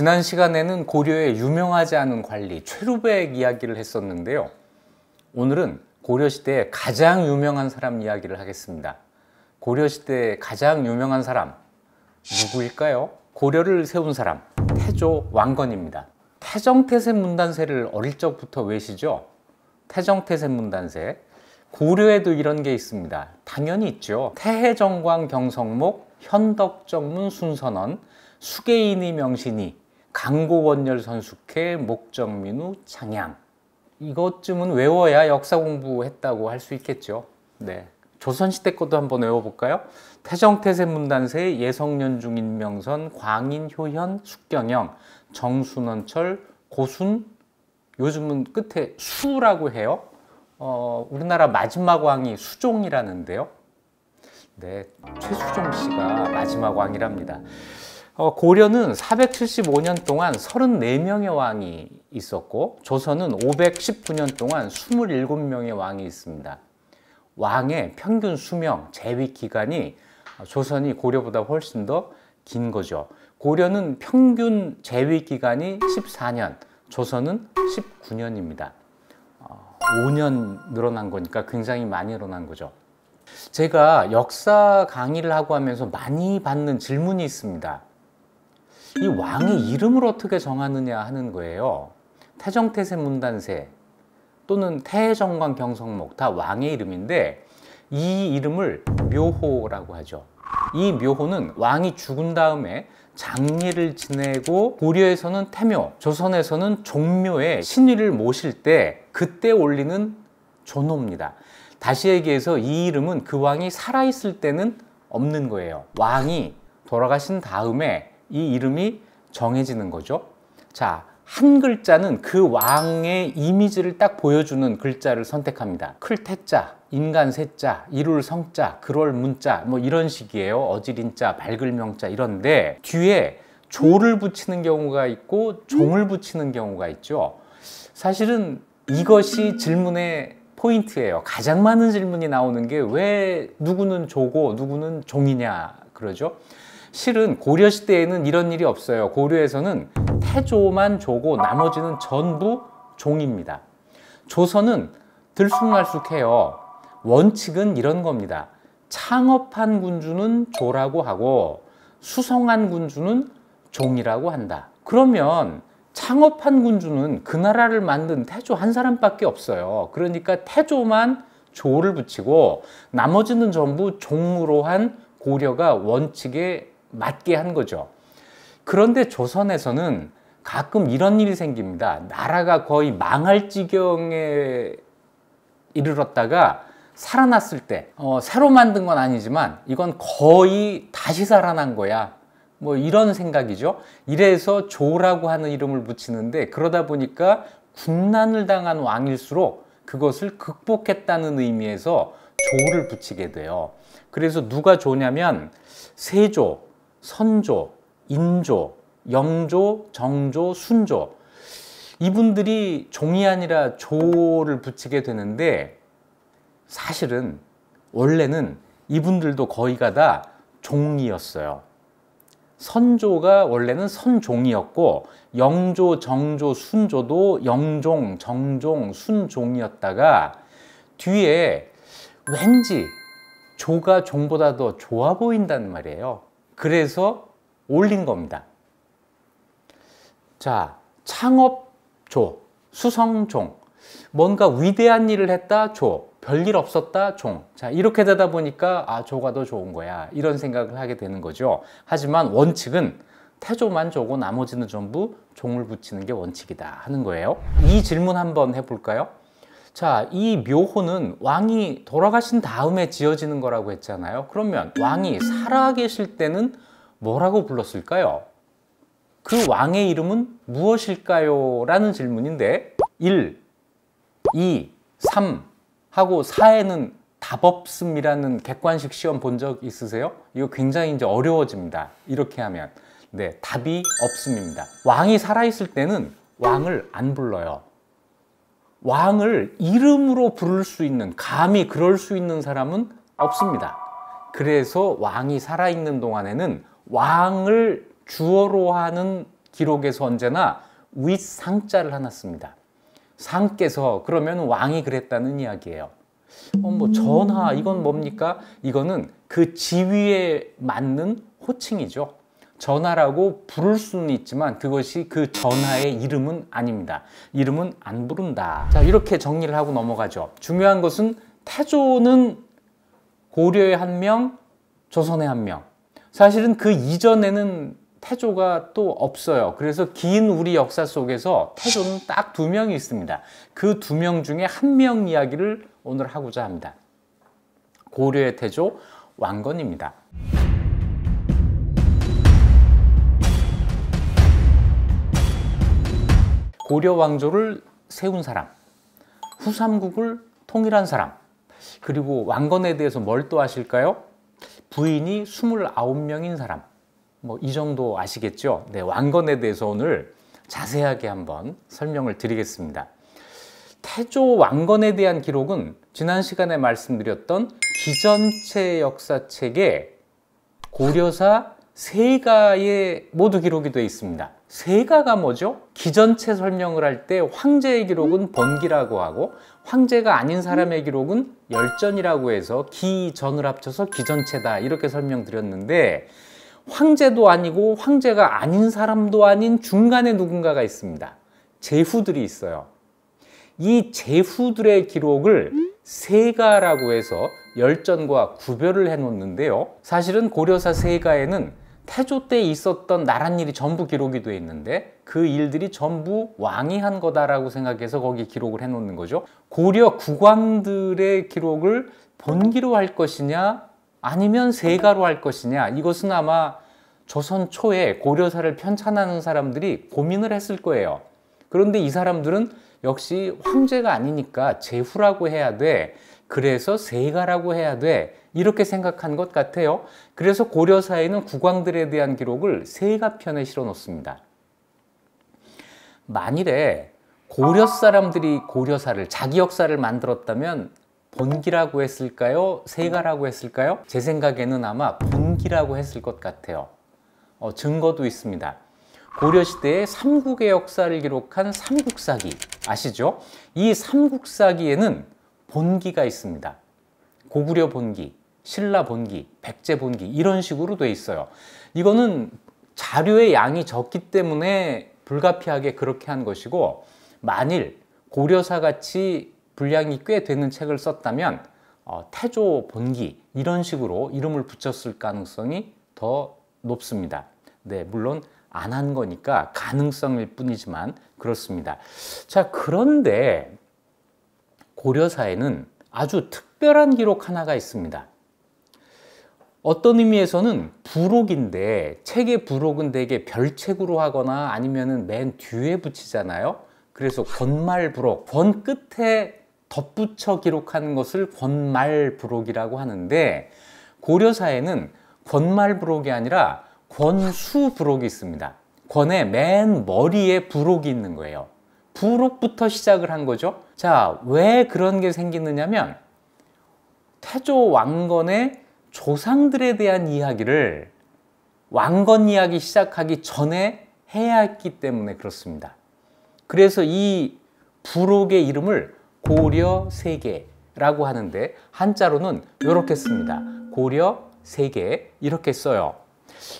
지난 시간에는 고려의 유명하지 않은 관리 최루백 이야기를 했었는데요. 오늘은 고려시대의 가장 유명한 사람 이야기를 하겠습니다. 고려시대의 가장 유명한 사람 누구일까요? 고려를 세운 사람 태조 왕건입니다. 태정태세 문단세를 어릴 적부터 외시죠. 태정태세 문단세 고려에도 이런 게 있습니다. 당연히 있죠. 태해정광 경성목 현덕정문 순선언 수계인이 명신이 강고원열 선숙회, 목정민우, 장양 이것쯤은 외워야 역사 공부했다고 할 수 있겠죠. 네. 조선시대 것도 한번 외워볼까요? 태정태세 문단세, 예성년중 인명선, 광인, 효현, 숙경영, 정순원철, 고순, 요즘은 끝에 수라고 해요. 어, 우리나라 마지막 왕이 수종이라는데요. 네, 최수종 씨가 마지막 왕이랍니다. 어, 고려는 475년 동안 34명의 왕이 있었고 조선은 519년 동안 27명의 왕이 있습니다. 왕의 평균 수명, 재위 기간이 조선이 고려보다 훨씬 더 긴 거죠. 고려는 평균 재위 기간이 14년, 조선은 19년입니다. 5년 어, 늘어난 거니까 굉장히 많이 늘어난 거죠. 제가 역사 강의를 하고 하면서 많이 받는 질문이 있습니다. 이 왕의 이름을 어떻게 정하느냐 하는 거예요. 태정태세 문단세 또는 태정관 경성목 다 왕의 이름인데 이 이름을 묘호라고 하죠. 이 묘호는 왕이 죽은 다음에 장례를 지내고 고려에서는 태묘, 조선에서는 종묘에 신위를 모실 때 그때 올리는 존호입니다. 다시 얘기해서 이 이름은 그 왕이 살아있을 때는 없는 거예요. 왕이 돌아가신 다음에 이 이름이 정해지는 거죠. 자, 한 글자는 그 왕의 이미지를 딱 보여주는 글자를 선택합니다. 클 태자, 인간 세자, 이룰 성자, 그럴 문자 뭐 이런 식이에요. 어지린자, 발글명자 이런데 뒤에 조를 붙이는 경우가 있고 종을 붙이는 경우가 있죠. 사실은 이것이 질문의 포인트예요. 가장 많은 질문이 나오는 게 왜 누구는 조고 누구는 종이냐 그러죠. 실은 고려 시대에는 이런 일이 없어요. 고려에서는 태조만 조고 나머지는 전부 종입니다. 조선은 들쑥날쑥해요. 원칙은 이런 겁니다. 창업한 군주는 조라고 하고 수성한 군주는 종이라고 한다. 그러면 창업한 군주는 그 나라를 만든 태조 한 사람밖에 없어요. 그러니까 태조만 조를 붙이고 나머지는 전부 종으로 한 고려가 원칙에 맞게 한 거죠. 그런데 조선에서는 가끔 이런 일이 생깁니다. 나라가 거의 망할 지경에 이르렀다가 살아났을 때 어, 새로 만든 건 아니지만 이건 거의 다시 살아난 거야. 뭐 이런 생각이죠. 이래서 조라고 하는 이름을 붙이는데 그러다 보니까 국난을 당한 왕일수록 그것을 극복했다는 의미에서 조를 붙이게 돼요. 그래서 누가 조냐면 세조, 선조, 인조, 영조, 정조, 순조 이분들이 종이 아니라 조를 붙이게 되는데 사실은 원래는 이분들도 거의가 다 종이었어요. 선조가 원래는 선종이었고 영조, 정조, 순조도 영종, 정종, 순종이었다가 뒤에 왠지 조가 종보다 더 좋아 보인다는 말이에요. 그래서 올린 겁니다. 자, 창업조, 수성종, 뭔가 위대한 일을 했다, 조, 별일 없었다, 종. 자, 이렇게 되다 보니까 아, 조가 더 좋은 거야. 이런 생각을 하게 되는 거죠. 하지만 원칙은 태조만 조고 나머지는 전부 종을 붙이는 게 원칙이다 하는 거예요. 이 질문 한번 해볼까요? 자, 이 묘호는 왕이 돌아가신 다음에 지어지는 거라고 했잖아요. 그러면 왕이 살아계실 때는 뭐라고 불렀을까요? 그 왕의 이름은 무엇일까요? 라는 질문인데 1, 2, 3 하고 4에는 답 없음이라는 객관식 시험 본 적 있으세요? 이거 굉장히 이제 어려워집니다. 이렇게 하면. 네, 답이 없음입니다. 왕이 살아있을 때는 왕을 안 불러요. 왕을 이름으로 부를 수 있는 감히 그럴 수 있는 사람은 없습니다. 그래서 왕이 살아있는 동안에는 왕을 주어로 하는 기록에서 언제나 윗상자를 하나 씁니다. 상께서 그러면 왕이 그랬다는 이야기예요. 어, 뭐 전하 이건 뭡니까? 이거는 그 지위에 맞는 호칭이죠. 전하라고 부를 수는 있지만 그것이 그 전하의 이름은 아닙니다. 이름은 안 부른다. 자 이렇게 정리를 하고 넘어가죠. 중요한 것은 태조는 고려의 한 명, 조선의 한 명. 사실은 그 이전에는 태조가 또 없어요. 그래서 긴 우리 역사 속에서 태조는 딱 두 명이 있습니다. 그 두 명 중에 한 명 이야기를 오늘 하고자 합니다. 고려의 태조 왕건입니다. 고려 왕조를 세운 사람, 후삼국을 통일한 사람, 그리고 왕건에 대해서 뭘 또 아실까요? 부인이 29명인 사람. 뭐 이 정도 아시겠죠? 네, 왕건에 대해서 오늘 자세하게 한번 설명을 드리겠습니다. 태조 왕건에 대한 기록은 지난 시간에 말씀드렸던 기전체 역사책에 고려사 세가에 모두 기록이 되어 있습니다. 세가가 뭐죠? 기전체 설명을 할 때 황제의 기록은 번기라고 하고 황제가 아닌 사람의 기록은 열전이라고 해서 기전을 합쳐서 기전체다 이렇게 설명드렸는데 황제도 아니고 황제가 아닌 사람도 아닌 중간에 누군가가 있습니다. 제후들이 있어요. 이 제후들의 기록을 세가라고 해서 열전과 구별을 해놓는데요. 사실은 고려사 세가에는 태조 때 있었던 나란 일이 전부 기록이 돼 있는데 그 일들이 전부 왕이 한 거다라고 생각해서 거기 기록을 해놓는 거죠. 고려 국왕들의 기록을 본기로 할 것이냐 아니면 세가로 할 것이냐 이것은 아마 조선 초에 고려사를 편찬하는 사람들이 고민을 했을 거예요. 그런데 이 사람들은 역시 황제가 아니니까 제후라고 해야 돼. 그래서 세가라고 해야 돼. 이렇게 생각한 것 같아요. 그래서 고려사에는 국왕들에 대한 기록을 세가편에 실어 놓습니다. 만일에 고려 사람들이 고려사를 자기 역사를 만들었다면 본기라고 했을까요? 세가라고 했을까요? 제 생각에는 아마 본기라고 했을 것 같아요. 어, 증거도 있습니다. 고려시대에 삼국의 역사를 기록한 삼국사기 아시죠? 이 삼국사기에는 본기가 있습니다. 고구려 본기, 신라 본기, 백제 본기 이런 식으로 돼 있어요. 이거는 자료의 양이 적기 때문에 불가피하게 그렇게 한 것이고 만일 고려사 같이 분량이 꽤 되는 책을 썼다면 어, 태조 본기 이런 식으로 이름을 붙였을 가능성이 더 높습니다. 네, 물론 안 한 거니까 가능성일 뿐이지만 그렇습니다. 자, 그런데 고려사에는 아주 특별한 기록 하나가 있습니다. 어떤 의미에서는 부록인데 책의 부록은 되게 별책으로 하거나 아니면 맨 뒤에 붙이잖아요. 그래서 권말 부록, 권 끝에 덧붙여 기록하는 것을 권말 부록이라고 하는데 고려사에는 권말 부록이 아니라 권수 부록이 있습니다. 권의 맨 머리에 부록이 있는 거예요. 부록부터 시작을 한 거죠. 자, 왜 그런 게 생기느냐면 태조 왕건의 조상들에 대한 이야기를 왕건 이야기 시작하기 전에 해야 했기 때문에 그렇습니다. 그래서 이 부록의 이름을 고려 세계라고 하는데 한자로는 이렇게 씁니다. 고려 세계 이렇게 써요.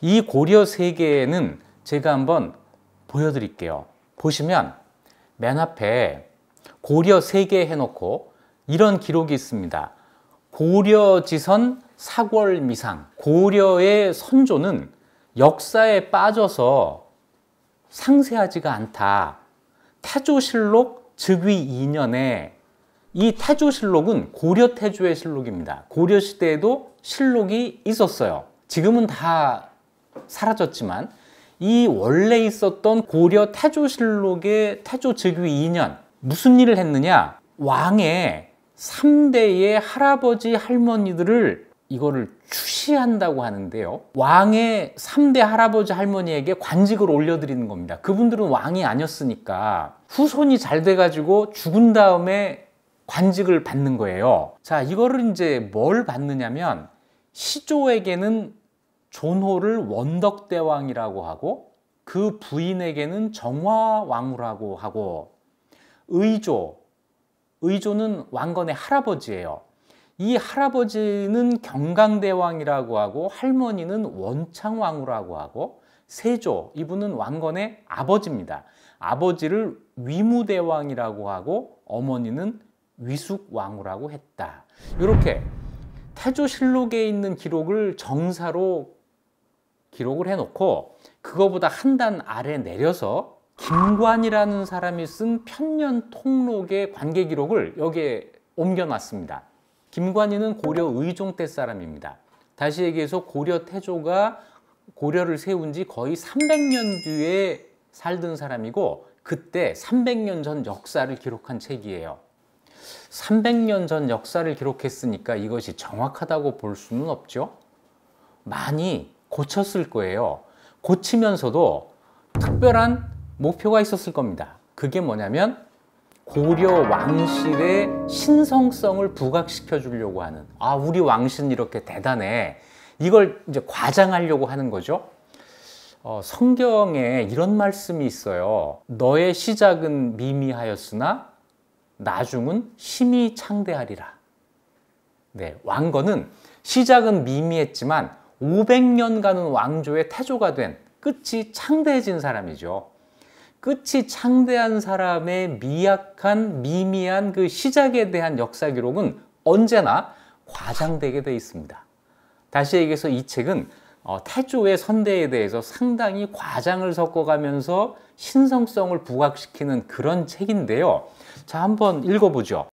이 고려 세계는 제가 한번 보여드릴게요. 보시면 맨 앞에 고려 세개 해놓고 이런 기록이 있습니다. 고려지선 사궐미상 고려의 선조는 역사에 빠져서 상세하지가 않다. 태조실록 즉위 2년에 이 태조실록은 고려 태조의 실록입니다. 고려 시대에도 실록이 있었어요. 지금은 다 사라졌지만 이 원래 있었던 고려 태조실록의 태조 즉위 2년 무슨 일을 했느냐 왕의 3대의 할아버지 할머니들을 이거를 추시한다고 하는데요. 왕의 3대 할아버지 할머니에게 관직을 올려드리는 겁니다. 그분들은 왕이 아니었으니까 후손이 잘 돼가지고 죽은 다음에 관직을 받는 거예요. 자, 이거를 이제 뭘 받느냐면 시조에게는 존호를 원덕대왕이라고 하고 그 부인에게는 정화왕후라고 하고 의조, 의조는 왕건의 할아버지예요. 이 할아버지는 경강대왕이라고 하고 할머니는 원창왕후라고 하고 세조, 이분은 왕건의 아버지입니다. 아버지를 위무대왕이라고 하고 어머니는 위숙왕후라고 했다. 이렇게 태조실록에 있는 기록을 정사로 기록을 해놓고 그거보다 한 단 아래 내려서 김관이라는 사람이 쓴 편년 통록의 관계 기록을 여기에 옮겨놨습니다. 김관희는 고려 의종 때 사람입니다. 다시 얘기해서 고려 태조가 고려를 세운 지 거의 300년 뒤에 살던 사람이고 그때 300년 전 역사를 기록한 책이에요. 300년 전 역사를 기록했으니까 이것이 정확하다고 볼 수는 없죠. 많이 고쳤을 거예요. 고치면서도 특별한 목표가 있었을 겁니다. 그게 뭐냐면 고려 왕실의 신성성을 부각시켜 주려고 하는 아 우리 왕신 이렇게 대단해 이걸 이제 과장하려고 하는 거죠. 어, 성경에 이런 말씀이 있어요. 너의 시작은 미미하였으나 나중은 심히 창대하리라. 네, 왕건은 시작은 미미했지만 500년간은 왕조의 태조가 된 끝이 창대해진 사람이죠. 끝이 창대한 사람의 미약한 미미한 그 시작에 대한 역사 기록은 언제나 과장되게 돼 있습니다. 다시 얘기해서 이 책은 어, 태조의 선대에 대해서 상당히 과장을 섞어가면서 신성성을 부각시키는 그런 책인데요. 자, 한번 읽어보죠.